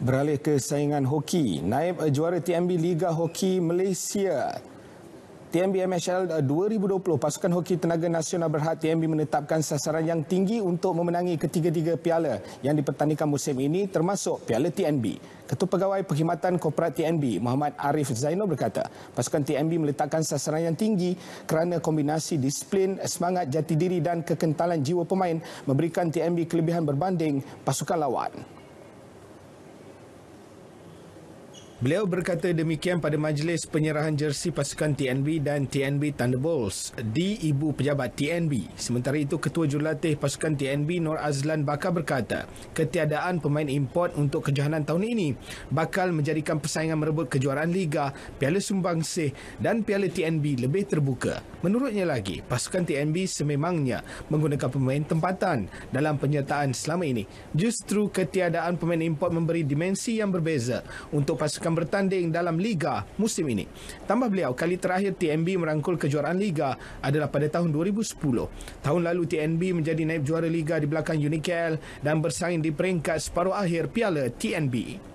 Beralih ke saingan hoki, naib eh, juara TMB Liga Hoki Malaysia. TMB MHL 2020, pasukan hoki tenaga nasional berhad TMB menetapkan sasaran yang tinggi untuk memenangi ketiga-tiga piala yang dipertandingkan musim ini termasuk piala TNB. Ketua Pegawai Perkhidmatan Korporat TNB, Muhammad Arif Zainul berkata, pasukan TNB meletakkan sasaran yang tinggi kerana kombinasi disiplin, semangat jati diri dan kekentalan jiwa pemain memberikan TNB kelebihan berbanding pasukan lawan. Beliau berkata demikian pada majlis penyerahan jersi pasukan TNB dan TNB Thunderbolts di ibu pejabat TNB. Sementara itu, Ketua Jurulatih Pasukan TNB Nur Azlan Bakar berkata, ketiadaan pemain import untuk kejohanan tahun ini bakal menjadikan persaingan merebut kejuaraan Liga, Piala sumbang Sumbangsih dan Piala TNB lebih terbuka. Menurutnya lagi, pasukan TNB sememangnya menggunakan pemain tempatan dalam penyertaan selama ini. Justru ketiadaan pemain import memberi dimensi yang berbeza untuk pasukan akan bertanding dalam Liga musim ini. Tambah beliau, kali terakhir TNB merangkul kejuaraan Liga adalah pada tahun 2010. Tahun lalu TNB menjadi naib juara Liga di belakang Unikel dan bersaing di peringkat separuh akhir Piala TNB.